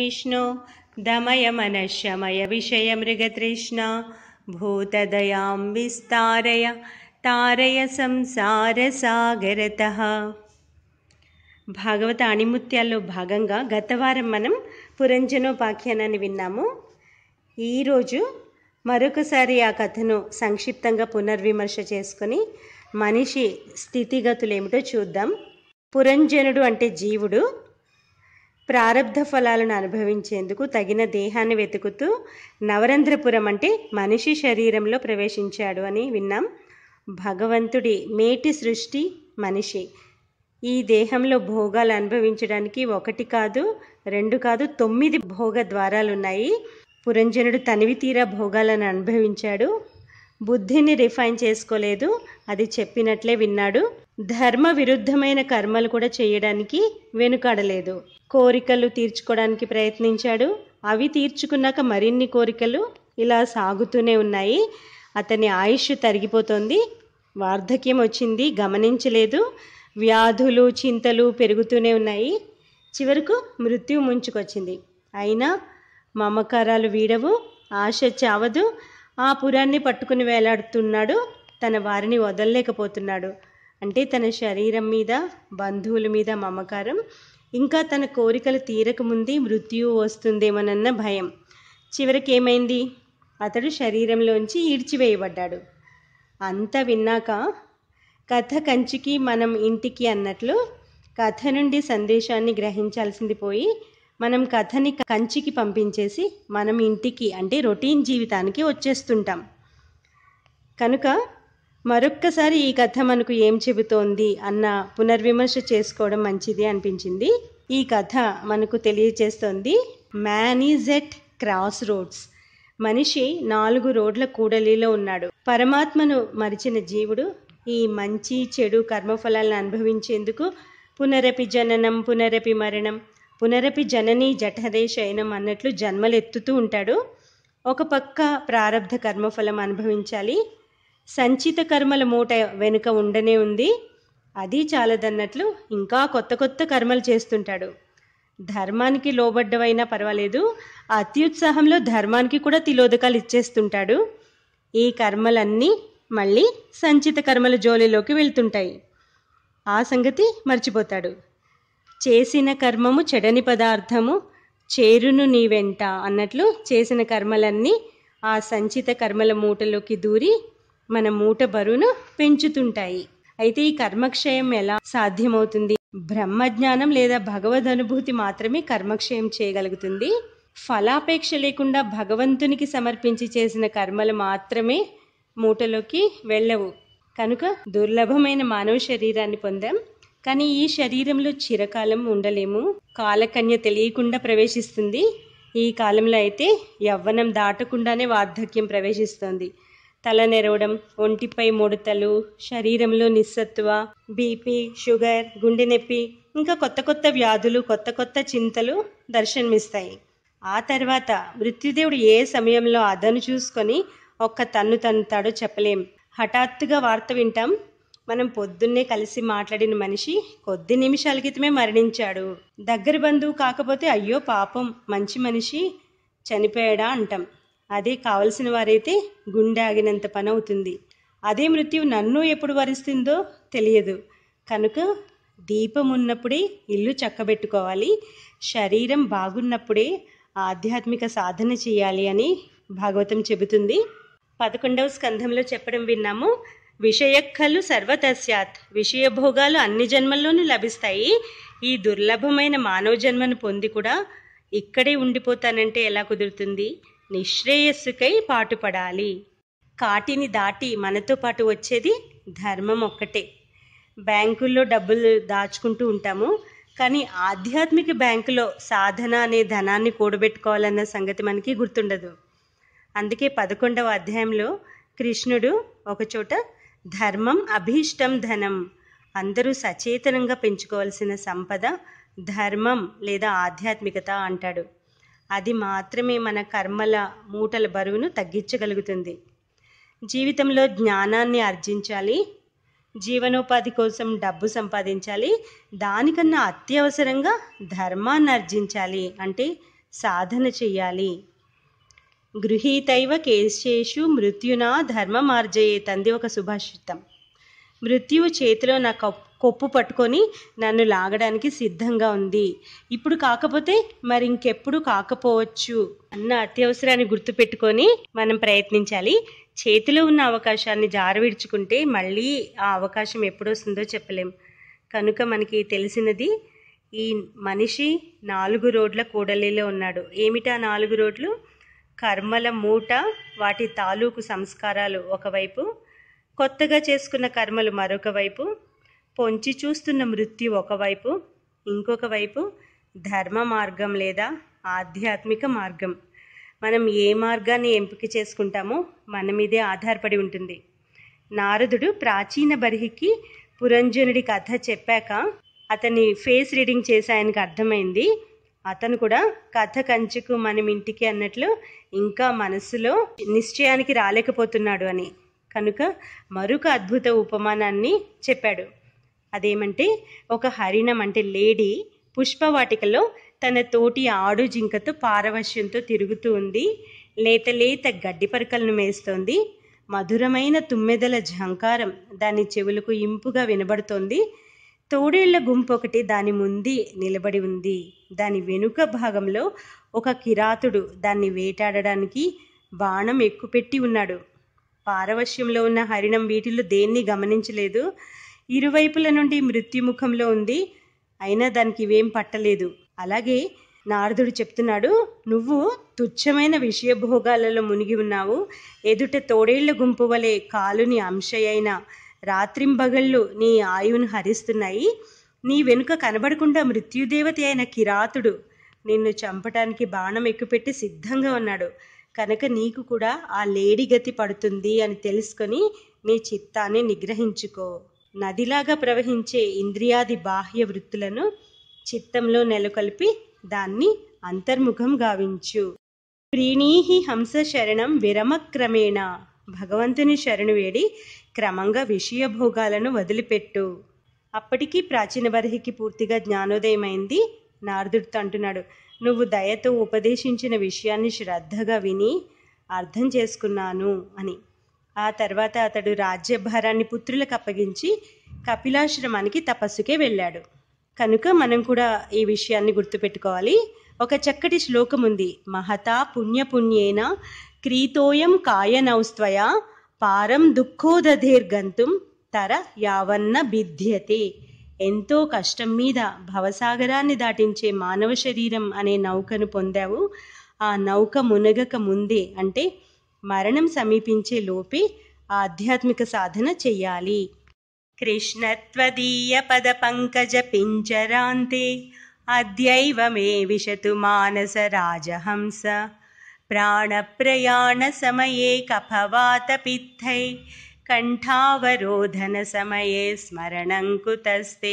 విష్ణు దమయ మనశమయ విషయ మృగతృష్ణ భూతదయాం विस्तारय తారయ సంసార సాగరత భాగవత అణిముత్యాల్లో భాగంగా గతవారం మనం పురంజనోపాఖ్యానాన్ని విన్నాము ఈరోజు మరొకసారి ఆ కథను సంక్షిప్తంగా పునర్విమర్శ చేసుకొని మనిషి స్థితిగతులు ఏమిటో చూద్దాం పురంజనుడు అంటే జీవుడు ప్రారంధ ఫలాలను అనుభవించేందుకు తగిన దేహాన్ని వెతుకుతూ నవరంధ్రపురం అంటే మనిషి శరీరంలో ప్రవేశించాడు అని విన్నాం భగవంతుడి మేటి సృష్టి మనిషి ఈ దేహంలో భోగాలు అనుభవించడానికి ఒకటి కాదు రెండు కాదు తొమ్మిది భోగ ద్వారాలు ఉన్నాయి పురంజనుడు తనివి తీరా భోగాలను అనుభవించాడు బుద్ధిని రిఫైన్ చేసుకోలేదు అది చెప్పినట్లే విన్నాడు ధర్మ విరుద్ధమైన కర్మలు కూడా చేయడానికి వెనుకాడలేదు కోరికలు తీర్చుకోవడానికి ప్రయత్నించాడు అవి తీర్చుకున్నాక మరిన్ని కోరికలు ఇలా సాగుతూనే ఉన్నాయి అతని ఆయుష్ తరిగిపోతోంది వార్ధక్యం వచ్చింది గమనించలేదు వ్యాధులు చింతలు పెరుగుతూనే ఉన్నాయి చివరకు మృత్యు ముంచుకొచ్చింది అయినా మమకారాలు వీడవు ఆశ చావదు ఆ పురాన్ని పట్టుకుని వేలాడుతున్నాడు తన వారిని వదలలేకపోతున్నాడు అంటే తన శరీరం మీద బంధువుల మీద మమకారం ఇంకా తన కోరికలు తీరకముందే మృత్యు వస్తుందేమోనన్న భయం చివరికి ఏమైంది అతడు శరీరంలోంచి ఈడ్చివేయబడ్డాడు అంత విన్నాక కథ కంచికి మనం ఇంటికి అన్నట్లు కథ నుండి సందేశాన్ని గ్రహించాల్సింది పోయి మనం కథని కంచికి పంపించేసి మనం ఇంటికి అంటే రొటీన్ జీవితానికి వచ్చేస్తుంటాం కనుక మరొక్కసారి ఈ కథ మనకు ఏం చెబుతోంది అన్న పునర్విమర్శ చేసుకోవడం మంచిది అనిపించింది ఈ కథ మనకు తెలియచేస్తోంది man is at crossroads మనిషి నాలుగు రోడ్ల కూడలిలో ఉన్నాడు పరమాత్మను మరిచిన జీవుడు ఈ మంచి చెడు కర్మఫలాలను అనుభవించేందుకు పునరపి జననం పునరపి మరణం పునరపి జనని జఠదే శయనం అన్నట్లు జన్మలెత్తుతూ ఉంటాడు ఒక పక్క ప్రారంధ కర్మఫలం అనుభవించాలి సంచిత కర్మల మూట వెనుక ఉండనే ఉంది అది చాలదన్నట్లు ఇంకా కొత్త కొత్త కర్మలు చేస్తుంటాడు ధర్మానికి లోబడ్డవైనా పర్వాలేదు అత్యుత్సాహంలో ధర్మానికి కూడా తిలోదకాలు ఇచ్చేస్తుంటాడు ఈ కర్మలన్నీ మళ్ళీ సంచిత కర్మల జోలిలోకి వెళ్తుంటాయి ఆ సంగతి మర్చిపోతాడు చేసిన కర్మము చెడని పదార్థము చేరును నీ వెంట అన్నట్లు చేసిన కర్మలన్నీ ఆ సంచిత కర్మల మూటలోకి దూరి మన మూట బరువును పెంచుతుంటాయి అయితే ఈ కర్మక్షయం ఎలా సాధ్యమవుతుంది బ్రహ్మజ్ఞానం లేదా భగవద్ అనుభూతి మాత్రమే కర్మక్షయం చేయగలుగుతుంది ఫలాపేక్ష లేకుండా భగవంతునికి సమర్పించి చేసిన కర్మలు మాత్రమే మూటలోకి వెళ్ళవు కనుక దుర్లభమైన మానవ శరీరాన్ని పొందాం కానీ ఈ శరీరంలో చిరకాలం ఉండలేము కాలకన్య తెలియకుండా ప్రవేశిస్తుంది ఈ కాలంలో అయితే యవ్వనం దాటకుండానే వార్ధక్యం ప్రవేశిస్తుంది తల నెరవడం ఒంటిపై ముడతలు శరీరంలో నిస్సత్వ బీపీ షుగర్ గుండె నొప్పి ఇంకా కొత్త కొత్త వ్యాధులు కొత్త కొత్త చింతలు దర్శనమిస్తాయి ఆ తర్వాత మృత్యుదేవుడు ఏ సమయంలో అదను చూసుకొని ఒక్క తన్ను తాడో చెప్పలేం హఠాత్తుగా వార్త వింటాం మనం పొద్దున్నే కలిసి మాట్లాడిన మనిషి కొద్ది నిమిషాల క్రితమే మరణించాడు దగ్గర బంధువు కాకపోతే అయ్యో పాపం మంచి మనిషి చనిపోయాడా అంటాం అదే కావలసిన వారైతే గుండె ఆగినంత పని అవుతుంది అదే మృత్యువు నన్ను ఎప్పుడు వరిస్తుందో తెలియదు కనుక దీపం ఉన్నప్పుడే ఇల్లు చక్కబెట్టుకోవాలి శరీరం బాగున్నప్పుడే ఆధ్యాత్మిక సాధన చేయాలి అని భాగవతం చెబుతుంది పదకొండవ స్కంధంలో చెప్పడం విన్నాము విషయక్కలు సర్వతస్యాత్ విషయభోగాలు అన్ని జన్మల్లోనూ లభిస్తాయి ఈ దుర్లభమైన మానవ జన్మను పొంది కూడా ఇక్కడే ఉండిపోతానంటే ఎలా కుదురుతుంది నిశ్రేయస్సుకై పాటుపడాలి కాటిని దాటి మనతో పాటు వచ్చేది ధర్మం ఒక్కటే బ్యాంకుల్లో డబ్బులు దాచుకుంటూ ఉంటాము కానీ ఆధ్యాత్మిక బ్యాంకులో సాధన అనే ధనాన్ని కూడబెట్టుకోవాలన్న సంగతి మనకి గుర్తుండదు అందుకే పదకొండవ అధ్యాయంలో కృష్ణుడు ఒకచోట ధర్మం అభీష్టం ధనం అందరూ సచేతనంగా పెంచుకోవాల్సిన సంపద ధర్మం లేదా ఆధ్యాత్మికత అంటాడు అది మాత్రమే మన కర్మల మూటల బరువును తగ్గించగలుగుతుంది జీవితంలో జ్ఞానాన్ని ఆర్జించాలి జీవనోపాధి కోసం డబ్బు సంపాదించాలి దానికన్నా అత్యవసరంగా ధర్మాన్ని అర్జించాలి అంటే సాధన చేయాలి గృహీతైవ కేశేషు మృత్యునా మార్జయే తంది ఒక సుభాషితం మృత్యువు చేతిలో నా కొప్పు పట్టుకొని నన్ను లాగడానికి సిద్ధంగా ఉంది ఇప్పుడు కాకపోతే మరి ఇంకెప్పుడు కాకపోవచ్చు అన్న అత్యవసరాన్ని గుర్తుపెట్టుకొని మనం ప్రయత్నించాలి చేతిలో ఉన్న అవకాశాన్ని జారవిడ్చుకుంటే మళ్ళీ ఆ అవకాశం ఎప్పుడొస్తుందో చెప్పలేం కనుక మనకి తెలిసినది ఈ మనిషి నాలుగు రోడ్ల కూడలిలో ఉన్నాడు ఏమిటా నాలుగు రోడ్లు కర్మల మూట వాటి తాలూకు సంస్కారాలు ఒకవైపు కొత్తగా చేసుకున్న కర్మలు మరొక వైపు పొంచి చూస్తున్న మృత్యు ఒకవైపు ఇంకొక వైపు ధర్మ మార్గం లేదా ఆధ్యాత్మిక మార్గం మనం ఏ మార్గాన్ని ఎంపిక చేసుకుంటామో మన మీదే ఆధారపడి ఉంటుంది నారదుడు ప్రాచీన బరిహికి పురంజనుడి కథ చెప్పాక అతని ఫేస్ రీడింగ్ చేసి అర్థమైంది అతను కూడా కథ కంచుకు మనం ఇంటికి అన్నట్లు ఇంకా మనసులో నిశ్చయానికి రాలేకపోతున్నాడు అని కనుక మరొక అద్భుత ఉపమానాన్ని చెప్పాడు అదేమంటే ఒక హరిణం అంటే లేడీ పుష్పవాటికలో తన తోటి ఆడు జింకతో పారవశ్యంతో తిరుగుతూ ఉంది లేత లేత గడ్డి పరకలను మేస్తోంది మధురమైన తుమ్మెదల ఝంకారం దాని చెవులకు ఇంపుగా వినబడుతోంది తోడేళ్ల గుంపు ఒకటి దాని ముందు నిలబడి ఉంది దాని వెనుక భాగంలో ఒక కిరాతుడు దాన్ని వేటాడడానికి బాణం ఎక్కుపెట్టి ఉన్నాడు పారవశ్యంలో ఉన్న హరిణం వీటిల్లో దేన్ని గమనించలేదు ఇరువైపుల నుండి మృత్యుముఖంలో ఉంది అయినా దానికి ఇవేం పట్టలేదు అలాగే నారదుడు చెప్తున్నాడు నువ్వు తుచ్చమైన విషయభోగాలలో మునిగి ఉన్నావు ఎదుట తోడేళ్ల గుంపు వలె కాలుని అంశయైన రాత్రింబగళ్ళు నీ ఆయువును హరిస్తున్నాయి నీ వెనుక కనబడకుండా మృత్యుదేవత అయిన కిరాతుడు నిన్ను చంపటానికి బాణం ఎక్కుపెట్టి సిద్ధంగా ఉన్నాడు కనుక నీకు కూడా ఆ లేడి గతి పడుతుంది అని తెలుసుకొని నీ చిత్తాన్ని నిగ్రహించుకో నదిలాగా ప్రవహించే ఇంద్రియాది బాహ్య వృత్తులను చిత్తంలో నెలకొల్పి దాన్ని అంతర్ముఖం గావించు ప్రీణీహి హంస శరణం విరమక్రమేణ భగవంతుని శరణు వేడి క్రమంగా విషయ భోగాలను వదిలిపెట్టు అప్పటికి ప్రాచీన బర్హికి పూర్తిగా జ్ఞానోదయమైంది నారదుడితో అంటున్నాడు నువ్వు దయతో ఉపదేశించిన విషయాన్ని శ్రద్ధగా విని అర్థం చేసుకున్నాను అని ఆ తర్వాత అతడు రాజ్యభారాన్ని పుత్రులకు అప్పగించి కపిలాశ్రమానికి తపస్సుకే వెళ్ళాడు కనుక మనం కూడా ఈ విషయాన్ని గుర్తుపెట్టుకోవాలి ఒక చక్కటి శ్లోకం ఉంది మహతా పుణ్యపుణ్యేన క్రీతోయం కాయనౌస్త్వయా పారం దుఃఖోదధీర్గంతుం తర యావన్న బిధ్యతే ఎంతో కష్టం మీద భవసాగరాన్ని దాటించే మానవ శరీరం అనే నౌకను పొందావు ఆ నౌక మునగక ముందే అంటే మరణం సమీపించే లోపే ఆధ్యాత్మిక సాధన చెయ్యాలి కృష్ణత్వదీయ పద పంకజ పింఛరాంతే అద్యైవమే విశతు మానస రాజహంస प्राणप्रयाणसमये कफवातपित्थै कण्ठावरोधनसमये स्मरणं कुतस्ते